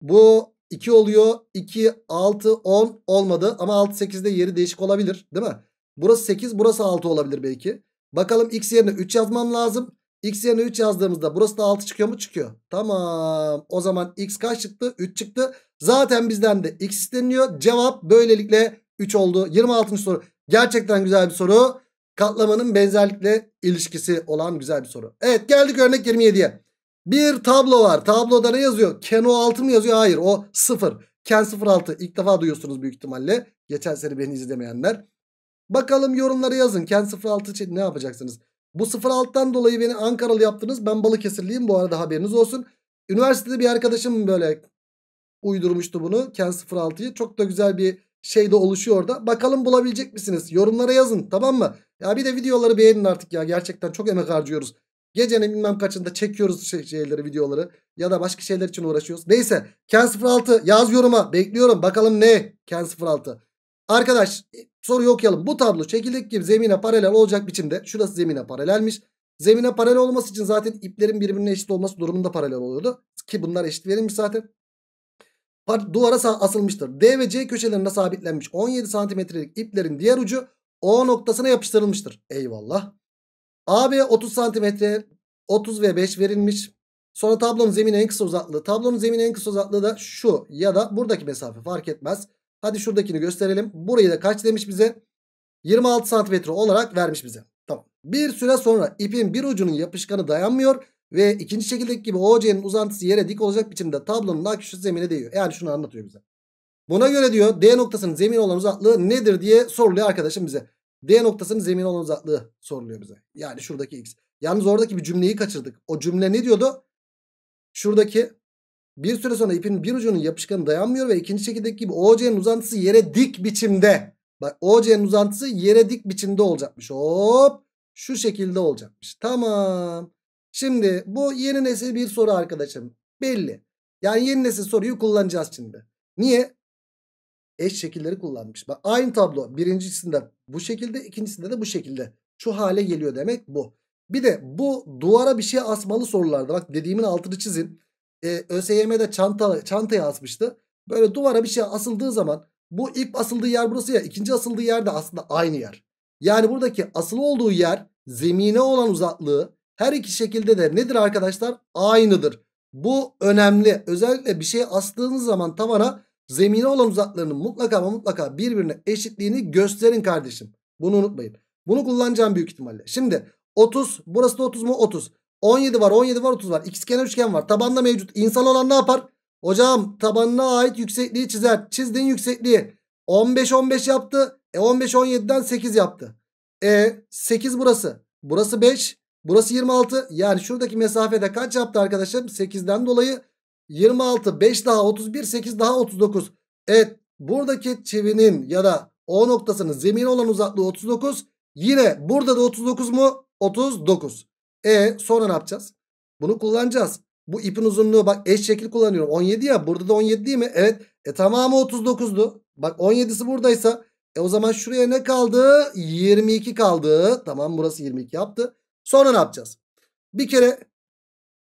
bu 2 oluyor. 2, 6, 10 olmadı. Ama 6, 8'de yeri değişik olabilir değil mi? Burası 8, burası 6 olabilir belki. Bakalım x yerine 3 yazmam lazım. X yerine 3 yazdığımızda burası da 6 çıkıyor mu? Çıkıyor. Tamam. O zaman x kaç çıktı? 3 çıktı. Zaten bizden de x isteniyor. Cevap böylelikle 3 oldu. 26. soru. Gerçekten güzel bir soru. Katlamanın benzerlikle ilişkisi olan güzel bir soru. Evet geldik örnek 27'ye. Bir tablo var. Tabloda ne yazıyor? Ken o 06 mı yazıyor? Hayır o 0. Ken 06 ilk defa duyuyorsunuz büyük ihtimalle. Geçen sene beni izlemeyenler. Bakalım yorumlara yazın. Ken 06 için ne yapacaksınız? Bu 06'tan dolayı beni Ankaralı yaptınız. Ben Balıkesirliyim bu arada haberiniz olsun. Üniversitede bir arkadaşım böyle uydurmuştu bunu. Ken 06'yı. Çok da güzel bir şey de oluşuyor orada. Bakalım bulabilecek misiniz? Yorumlara yazın tamam mı? Ya bir de videoları beğenin artık ya. Gerçekten çok emek harcıyoruz. Gecenin bilmem kaçında çekiyoruz şey, şeyleri videoları. Ya da başka şeyler için uğraşıyoruz. Neyse. Ken 06 yaz yoruma. Bekliyorum. Bakalım ne? Ken 06. Arkadaş Soruyu okuyalım. Bu tablo çekirdek gibi zemine paralel olacak biçimde. Şurası zemine paralelmiş. Zemine paralel olması için zaten iplerin birbirine eşit olması durumunda paralel oluyordu. Ki bunlar eşit verilmiş zaten. Duvara asılmıştır. D ve C köşelerinde sabitlenmiş 17 santimetrelik iplerin diğer ucu O noktasına yapıştırılmıştır. Eyvallah. AB 30 santimetre 30 ve 5 verilmiş. Sonra tablonun zemine en kısa uzaklığı. Tablonun zemine en kısa uzaklığı da şu ya da buradaki mesafe fark etmez. Hadi şuradakini gösterelim. Burayı da kaç demiş bize? 26 santimetre olarak vermiş bize. Tamam. Bir süre sonra ipin bir ucunun yapışkanı dayanmıyor ve ikinci şekildeki gibi OC'nin uzantısı yere dik olacak biçimde tablonun aküsü zemine değiyor. Yani şunu anlatıyor bize. Buna göre diyor D noktasının zemin olan uzaklığı nedir diye soruluyor arkadaşım bize. D noktasının zemin olan uzaklığı soruluyor bize. Yani şuradaki x. Yalnız oradaki bir cümleyi kaçırdık. O cümle ne diyordu? Şuradaki bir süre sonra ipin bir ucunun yapışkanı dayanmıyor ve ikinci şekildeki gibi OC'nin uzantısı yere dik biçimde. Bak OC'nin uzantısı yere dik biçimde olacakmış. Hop şu şekilde olacakmış. Tamam. Şimdi bu yeni nesil bir soru arkadaşım. Belli. Yani yeni nesil soruyu kullanacağız şimdi. Niye? Eş şekilleri kullanmış. Bak aynı tablo birincisinde bu şekilde ikincisinde de bu şekilde. Şu hale geliyor demek bu. Bir de bu duvara bir şey asmalı sorularda. Bak dediğimin altını çizin e, ÖSYM'de çanta, çantaya asmıştı. Böyle duvara bir şey asıldığı zaman bu ilk asıldığı yer burası ya ikinci asıldığı yer de aslında aynı yer. Yani buradaki asılı olduğu yer zemine olan uzaklığı her iki şekilde de nedir arkadaşlar? Aynıdır. Bu önemli. Özellikle bir şey astığınız zaman tavana zemine olan uzaklarının mutlaka ama mutlaka birbirine eşitliğini gösterin kardeşim. Bunu unutmayın. Bunu kullanacağım büyük ihtimalle. Şimdi 30 burası da 30 mu? 30. 17 var 17 var 30 var. İkizkenar üçgen var. Tabanda mevcut. İnsan olan ne yapar? Hocam tabanına ait yüksekliği çizer. Çizdiğin yüksekliği 15 15 yaptı. E 15 17'den 8 yaptı. E 8 burası. Burası 5. Burası 26. Yani şuradaki mesafede kaç yaptı arkadaşlar? 8'den dolayı 26 5 daha 31 8 daha 39. Evet buradaki çivinin ya da O noktasının zemin olan uzaklığı 39. Yine burada da 39 mu? 39. E sonra ne yapacağız? Bunu kullanacağız. Bu ipin uzunluğu bak eş şekil kullanıyorum. 17 ya burada da 17 değil mi? Evet. E tamamı 39'du. Bak 17'si buradaysa e o zaman şuraya ne kaldı? 22 kaldı. Tamam burası 22 yaptı. Sonra ne yapacağız? Bir kere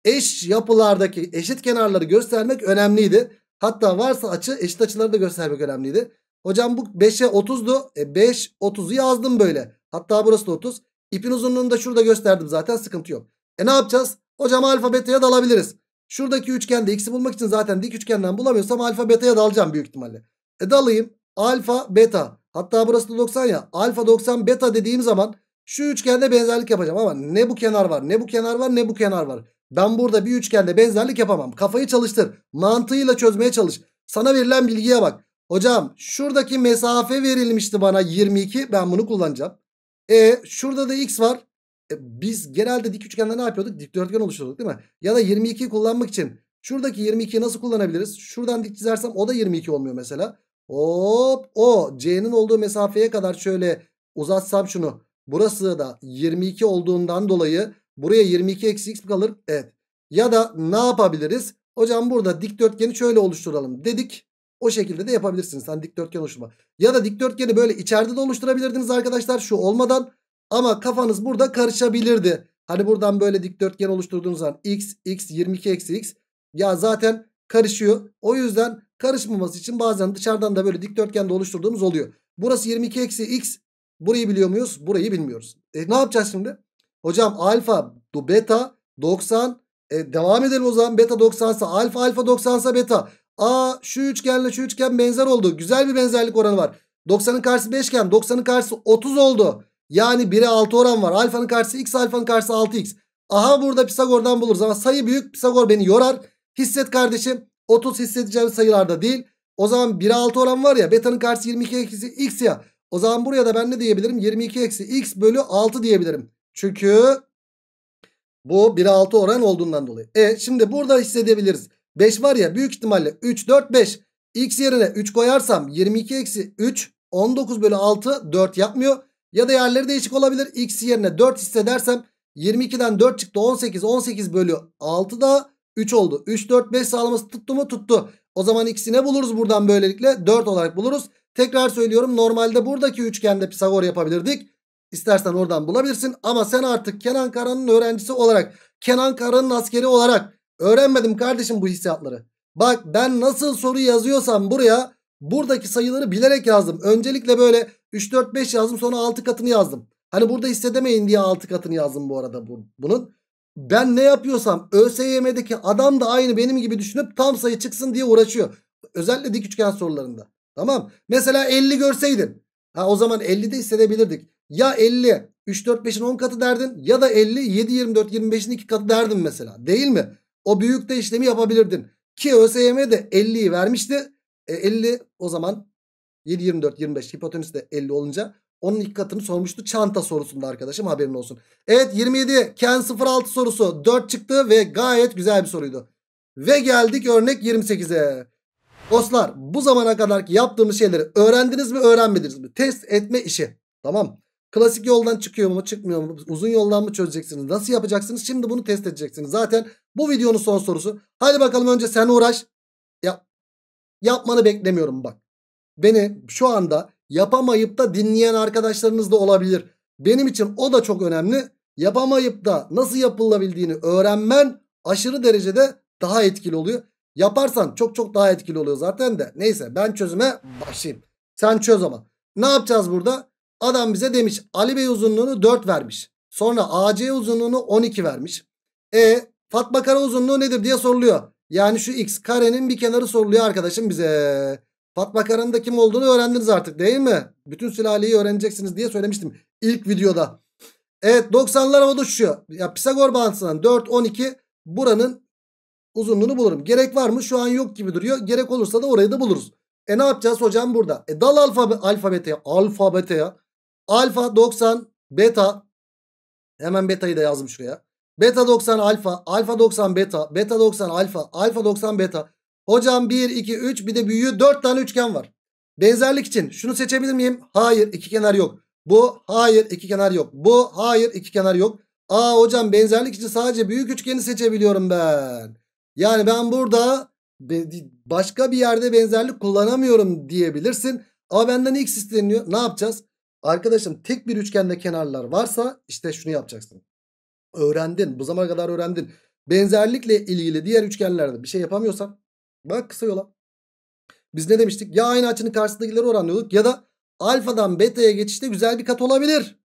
eş yapılardaki eşit kenarları göstermek önemliydi. Hatta varsa açı eşit açıları da göstermek önemliydi. Hocam bu 5'e 30'du. E 5 30'u yazdım böyle. Hatta burası da 30. İpin uzunluğunu da şurada gösterdim zaten sıkıntı yok. E ne yapacağız? Hocam alfa beta'ya dalabiliriz. Şuradaki üçgende x'i bulmak için zaten dik üçgenden bulamıyorsam alfa beta'ya dalacağım büyük ihtimalle. E dalayım. Alfa beta. Hatta burası da 90 ya. Alfa 90 beta dediğim zaman şu üçgende benzerlik yapacağım ama ne bu kenar var ne bu kenar var ne bu kenar var. Ben burada bir üçgende benzerlik yapamam. Kafayı çalıştır. Mantığıyla çözmeye çalış. Sana verilen bilgiye bak. Hocam şuradaki mesafe verilmişti bana 22. Ben bunu kullanacağım. E şurada da x var. E, biz genelde dik üçgende ne yapıyorduk? Dikdörtgen oluşturduk değil mi? Ya da 22'yi kullanmak için şuradaki 22'yi nasıl kullanabiliriz? Şuradan dik çizersem o da 22 olmuyor mesela. Hop o C'nin olduğu mesafeye kadar şöyle uzatsam şunu. Burası da 22 olduğundan dolayı buraya 22 eksi x kalır. Evet. Ya da ne yapabiliriz? Hocam burada dikdörtgeni şöyle oluşturalım dedik. O şekilde de yapabilirsiniz. Hani dikdörtgen oluşturma. Ya da dikdörtgeni böyle içeride de oluşturabilirdiniz arkadaşlar şu olmadan. Ama kafanız burada karışabilirdi. Hani buradan böyle dikdörtgen oluşturduğunuz zaman x, x, 22 eksi x. Ya zaten karışıyor. O yüzden karışmaması için bazen dışarıdan da böyle dikdörtgen de oluşturduğumuz oluyor. Burası 22 eksi x. Burayı biliyor muyuz? Burayı bilmiyoruz. E ne yapacağız şimdi? Hocam alfa, beta, 90. E devam edelim o zaman. Beta 90 ise alfa, alfa 90 ise beta. A şu üçgenle şu üçgen benzer oldu. Güzel bir benzerlik oranı var. 90'ın karşısı 5 iken 90'ın karşısı 30 oldu. Yani 1'e 6 oran var. Alfanın karşısı x alfanın karşısı 6x. Aha burada Pisagor'dan buluruz ama sayı büyük Pisagor beni yorar. Hisset kardeşim 30 hissedeceğim sayılarda değil. O zaman 1'e 6 oran var ya betanın karşısı 22 eksi x ya. O zaman buraya da ben ne diyebilirim? 22 eksi x bölü 6 diyebilirim. Çünkü bu 1'e 6 oran olduğundan dolayı. E şimdi burada hissedebiliriz. 5 var ya büyük ihtimalle 3 4 5. X yerine 3 koyarsam 22 eksi 3 19 bölü 6 4 yapmıyor. Ya da yerleri değişik olabilir. X yerine 4 hissedersem 22'den 4 çıktı 18 18 bölü 6 da 3 oldu. 3 4 5 sağlaması tuttu mu tuttu. O zaman x'i ne buluruz buradan böylelikle 4 olarak buluruz. Tekrar söylüyorum normalde buradaki üçgende Pisagor yapabilirdik. İstersen oradan bulabilirsin ama sen artık Kenan Kara'nın öğrencisi olarak Kenan Kara'nın askeri olarak Öğrenmedim kardeşim bu hissiyatları. Bak ben nasıl soru yazıyorsam buraya buradaki sayıları bilerek yazdım. Öncelikle böyle 3-4-5 yazdım sonra 6 katını yazdım. Hani burada hissedemeyin diye 6 katını yazdım bu arada bu, bunun. Ben ne yapıyorsam ÖSYM'deki adam da aynı benim gibi düşünüp tam sayı çıksın diye uğraşıyor. Özellikle dik üçgen sorularında. Tamam. Mesela 50 görseydin. Ha o zaman 50 de hissedebilirdik. Ya 50 3 4 5'in 10 katı derdin ya da 50 7 24 25'in 2 katı derdin mesela. Değil mi? O büyük de işlemi yapabilirdin. Ki ÖSYM de 50'yi vermişti. E, 50 o zaman 7, 24, 25 hipotenüs de 50 olunca onun ilk katını sormuştu. Çanta sorusunda arkadaşım haberin olsun. Evet 27 Ken 06 sorusu 4 çıktı ve gayet güzel bir soruydu. Ve geldik örnek 28'e. Dostlar bu zamana kadar yaptığımız şeyleri öğrendiniz mi öğrenmediniz mi? Test etme işi. Tamam Klasik yoldan çıkıyor mu çıkmıyor mu? Uzun yoldan mı çözeceksiniz? Nasıl yapacaksınız? Şimdi bunu test edeceksiniz. Zaten bu videonun son sorusu. Hadi bakalım önce sen uğraş. Yap. Yapmanı beklemiyorum bak. Beni şu anda yapamayıp da dinleyen arkadaşlarınız da olabilir. Benim için o da çok önemli. Yapamayıp da nasıl yapılabildiğini öğrenmen aşırı derecede daha etkili oluyor. Yaparsan çok çok daha etkili oluyor zaten de. Neyse ben çözüme başlayayım. Sen çöz ama. Ne yapacağız burada? Adam bize demiş Ali Bey uzunluğunu 4 vermiş. Sonra AC uzunluğunu 12 vermiş. E Fatma Kara uzunluğu nedir diye soruluyor. Yani şu x karenin bir kenarı soruluyor arkadaşım bize. Fatma Kara'nın da kim olduğunu öğrendiniz artık değil mi? Bütün sülaleyi öğreneceksiniz diye söylemiştim ilk videoda. Evet 90'lar havada uçuşuyor. Ya Pisagor bağıntısından 4, 12 buranın uzunluğunu bulurum. Gerek var mı? Şu an yok gibi duruyor. Gerek olursa da orayı da buluruz. E ne yapacağız hocam burada? E dal alfabe, alfabete ya. Alfabete ya. Alfa 90 beta. Hemen betayı da yazdım şuraya. Beta 90 alfa. Alfa 90 beta. Beta 90 alfa. Alfa 90 beta. Hocam 1, 2, 3 bir de büyüğü 4 tane üçgen var. Benzerlik için şunu seçebilir miyim? Hayır iki kenar yok. Bu hayır iki kenar yok. Bu hayır iki kenar yok. Aa hocam benzerlik için sadece büyük üçgeni seçebiliyorum ben. Yani ben burada başka bir yerde benzerlik kullanamıyorum diyebilirsin. Ama benden x isteniyor. Ne yapacağız? Arkadaşım tek bir üçgende kenarlar varsa işte şunu yapacaksın. Öğrendin. Bu zamana kadar öğrendin. Benzerlikle ilgili diğer üçgenlerde bir şey yapamıyorsan bak kısa yola. Biz ne demiştik? Ya aynı açının karşısındakileri oranlıyorduk ya da alfadan beta'ya geçişte güzel bir kat olabilir.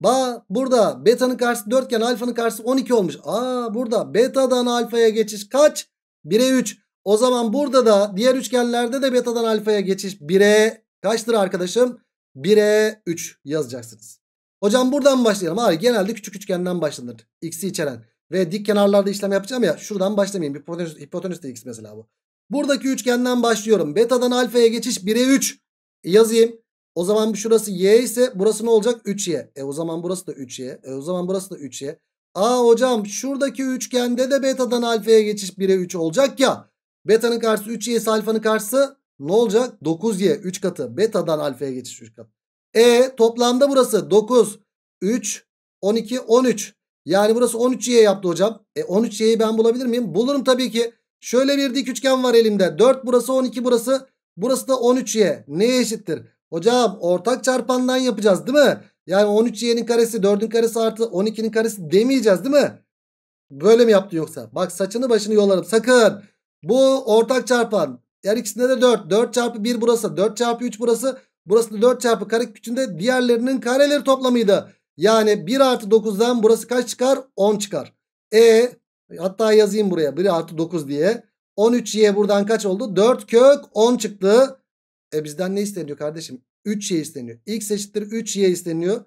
Ba burada beta'nın karşısı 4 iken alfanın karşısı 12 olmuş. Aa burada beta'dan alfaya geçiş kaç? 1'e 3. O zaman burada da diğer üçgenlerde de beta'dan alfaya geçiş 1'e kaçtır arkadaşım? 1'e 3 yazacaksınız. Hocam buradan başlayalım. Hayır genelde küçük üçgenden başlanır. X'i içeren ve dik kenarlarda işlem yapacağım ya şuradan başlamayayım. Hipotenüs, hipotenüs de X mesela bu. Buradaki üçgenden başlıyorum. Beta'dan alfaya geçiş 1'e 3 e, yazayım. O zaman şurası y ise burası ne olacak? 3y. E o zaman burası da 3y. E o zaman burası da 3y. Aa hocam şuradaki üçgende de beta'dan alfaya geçiş 1'e 3 olacak ya. Beta'nın karşısı 3y ise alfanın karşısı ne olacak? 9y 3 katı. Beta'dan alfaya geçiş 3 katı. E toplamda burası 9, 3, 12, 13. Yani burası 13y yaptı hocam. E 13y'yi ben bulabilir miyim? Bulurum tabii ki. Şöyle bir dik üçgen var elimde. 4 burası 12 burası. Burası da 13y. Neye eşittir? Hocam ortak çarpandan yapacağız değil mi? Yani 13y'nin karesi 4'ün karesi artı 12'nin karesi demeyeceğiz değil mi? Böyle mi yaptı yoksa? Bak saçını başını yollarım sakın. Bu ortak çarpan Diğer ikisinde de 4. 4 çarpı 1 burası. 4 çarpı 3 burası. Burası da 4 çarpı kare küçüğünde diğerlerinin kareleri toplamıydı. Yani 1 artı 9'dan burası kaç çıkar? 10 çıkar. E hatta yazayım buraya 1 artı 9 diye. 13y buradan kaç oldu? 4 kök 10 çıktı. E bizden ne isteniyor kardeşim? 3y isteniyor. X eşittir 3y isteniyor.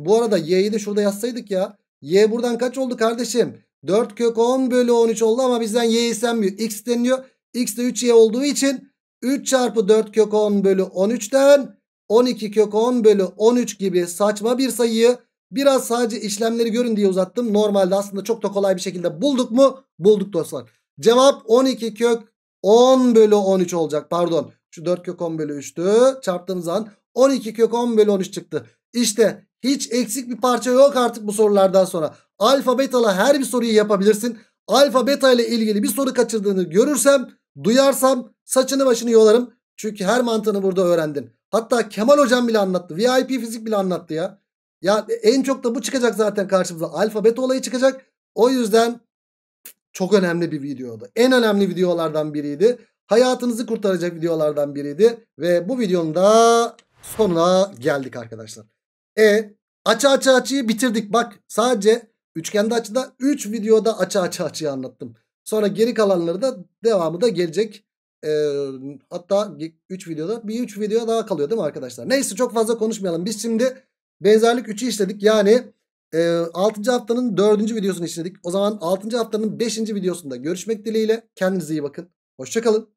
E, bu arada y'yi de şurada yazsaydık ya. Y buradan kaç oldu kardeşim? 4 kök 10 bölü 13 oldu ama bizden y istenmiyor. X isteniyor. X de 3y olduğu için 3 çarpı 4 kök 10 bölü 13'ten 12 kök 10 bölü 13 gibi saçma bir sayıyı biraz sadece işlemleri görün diye uzattım. Normalde aslında çok da kolay bir şekilde bulduk mu? Bulduk dostlar. Cevap 12 kök 10 bölü 13 olacak pardon. Şu 4 kök 10 bölü 3'tü çarptığımız an 12 kök 10 bölü 13 çıktı. İşte hiç eksik bir parça yok artık bu sorulardan sonra. Alfa betala her bir soruyu yapabilirsin. Alfa beta ile ilgili bir soru kaçırdığını görürsem Duyarsam saçını başını yolarım. Çünkü her mantığını burada öğrendin. Hatta Kemal hocam bile anlattı. VIP fizik bile anlattı ya. Ya en çok da bu çıkacak zaten karşımıza. Alfa beta olayı çıkacak. O yüzden çok önemli bir videoydu. En önemli videolardan biriydi. Hayatınızı kurtaracak videolardan biriydi. Ve bu videonun da sonuna geldik arkadaşlar. E açı açı açıyı bitirdik. Bak sadece üçgende açıda 3 üç videoda açı açı açıyı anlattım. Sonra geri kalanları da devamı da gelecek. E, hatta 3 videoda bir 3 video daha kalıyor değil mi arkadaşlar? Neyse çok fazla konuşmayalım. Biz şimdi benzerlik 3'ü işledik. Yani e, 6. haftanın 4. videosunu işledik. O zaman 6. haftanın 5. videosunda görüşmek dileğiyle. Kendinize iyi bakın. Hoşçakalın.